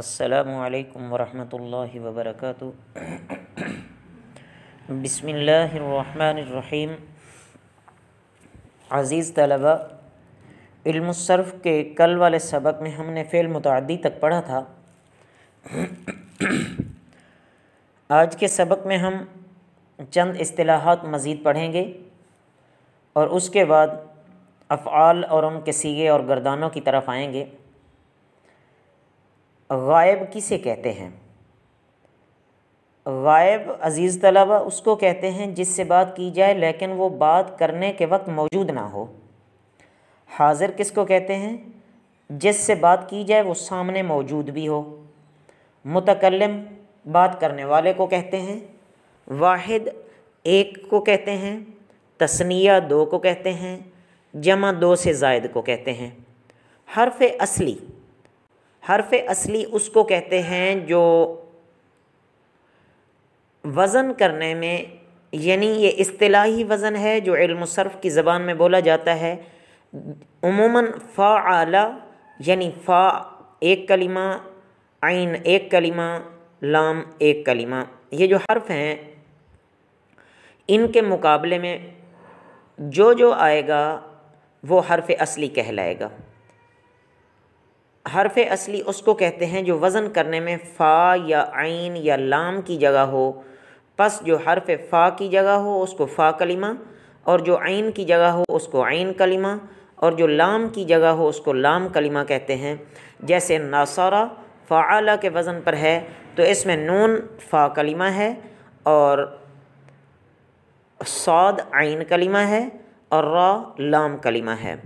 असलकम वरहमल वबरक बसमीम अज़ीज़ तलबा इल्मसर्फ़ के कल वाले सबक में हमने फ़ेल मुतदी तक पढ़ा था आज के सबक में हम चंद असलाहत मज़ीद पढ़ेंगे और उसके बाद अफ़ाल और उनके सीगे और गर्दानों की तरफ आएँगे गायब किसे कहते हैं गायब अज़ीज़ तलबा उसको कहते हैं जिससे बात की जाए लेकिन वो बात करने के वक्त मौजूद ना हो हाजिर किसको कहते हैं जिससे बात की जाए वो सामने मौजूद भी हो मुतकलम बात करने वाले को कहते हैं वाहिद एक को कहते हैं तस्निया दो को कहते हैं जमा दो से जायद को कहते हैं हरफ असली हरफ असली उसको कहते हैं जो वज़न करने में यानी ये अतलाही वज़न है जो इल्मसरफ़ की ज़बान में बोला जाता है उमूमा आला यानी फ़ा एक कलिमा आइन एक कलिमा लाम एक कलिमा ये जो हर्फ हैं इनके मुकाबले में जो जो आएगा वो हर्फ असली कहलाएगा हरफ असली उसको कहते हैं जो वज़न करने में फ़ा या आइन या लाम की जगह हो पस जो हरफ फ़ा की जगह हो उसको फ़ा कलिमा और जो आइन की जगह हो उसको आइन कलिमा और जो लाम की जगह हो उसको लाम कलिमा कहते हैं जैसे नासारा फ़ाला के वज़न पर है तो इसमें नून फ़ा कलिमा है और सौद आइन कलिमा है और रा लाम कलिमा है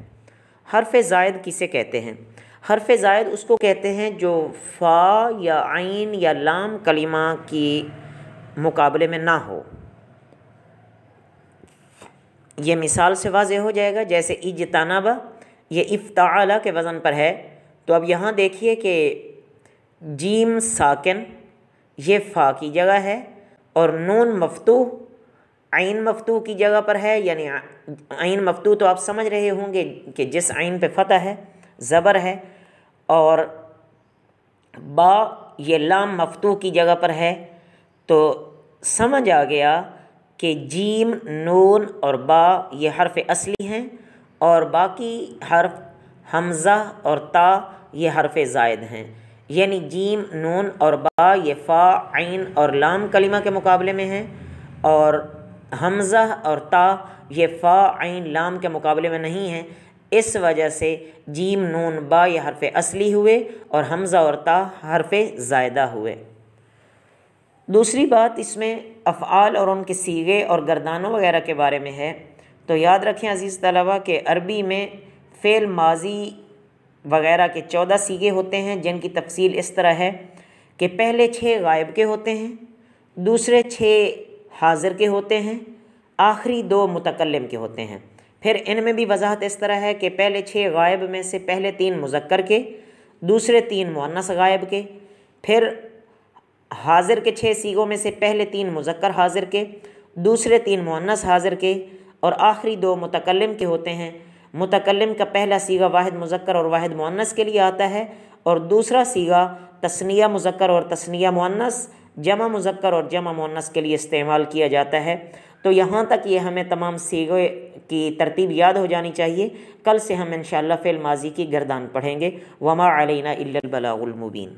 हरफ जायद किसे कहते हैं हरफ जायद उसको कहते हैं जो फ़ा या आइन या लाम कलिमा की मुकाबले में ना हो ये मिसाल से वाज हो जाएगा जैसे इजतानाबा ये इफ्ताला के वज़न पर है तो अब यहाँ देखिए कि जीम साकिन ये फ़ा की जगह है और नून मफतू आइन मफतू की जगह पर है यानी आइन मफतू तो आप समझ रहे होंगे कि जिस आइन पे फतह है ज़बर है और बा ये लाम मफतू की जगह पर है तो समझ आ गया कि जीम नून और बा ये हर्फ असली हैं और बाकी हर्फ हमज़ा और ता ये हर्फ जायद हैं यानी जीम नून और बा ये फ़ा आइन और लाम कलिमा के मुकाबले में हैं और हमज़ा और ता ये फ़ा आइन लाम के मुकाबले में नहीं हैं इस वजह से जीम नून बा ये हरफ असली हुए और हमज़ा और ता हरफ ज़ायदा हुए दूसरी बात इसमें अफ़ाल और उनके सीगे और गर्दानों वगैरह के बारे में है तो याद रखें अज़ीज़ तलबा के अरबी में फ़ेल माजी वगैरह के चौदह सीगे होते हैं जिनकी तफसील इस तरह है कि पहले छः गायब के होते हैं दूसरे छः हाजिर के होते हैं आखिरी दो मुतकलम के होते हैं फिर इनमें भी वजाहत इस तरह है कि पहले छः गायब में से पहले तीन मुजक्कर के दूसरे तीन मुन्नस गायब के फिर हाजिर के छः सीगों में से पहले तीन मुजक्कर हाजिर के दूसरे तीन मुन्नस हाजिर के और आखिरी दो मुतकलम के होते हैं मुतकलम का पहला सीगा वाहिद मुजक्कर और वाहिद मुन्नस के लिए आता है और दूसरा सीगा तस्निया मुजक्कर और तस्निया मुनस जमा मुजक्कर और जमा मुनस के लिए इस्तेमाल किया जाता है तो यहाँ तक ये हमें तमाम सीगे की तरतीब याद हो जानी चाहिए कल से हम इन फ़िल माजी की गर्दान पढ़ेंगे वमा अलैना इल्लल बलागुल मुबीन